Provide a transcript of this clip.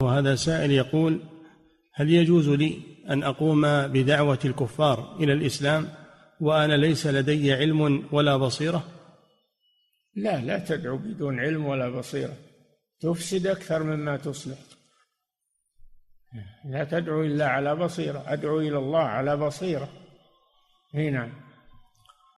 وهذا سائل يقول هل يجوز لي ان اقوم بدعوه الكفار الى الاسلام وانا ليس لدي علم ولا بصيره لا لا تدعو بدون علم ولا بصيره تفسد اكثر مما تصلح لا تدعو الا على بصيره ادعو الى الله على بصيره هنا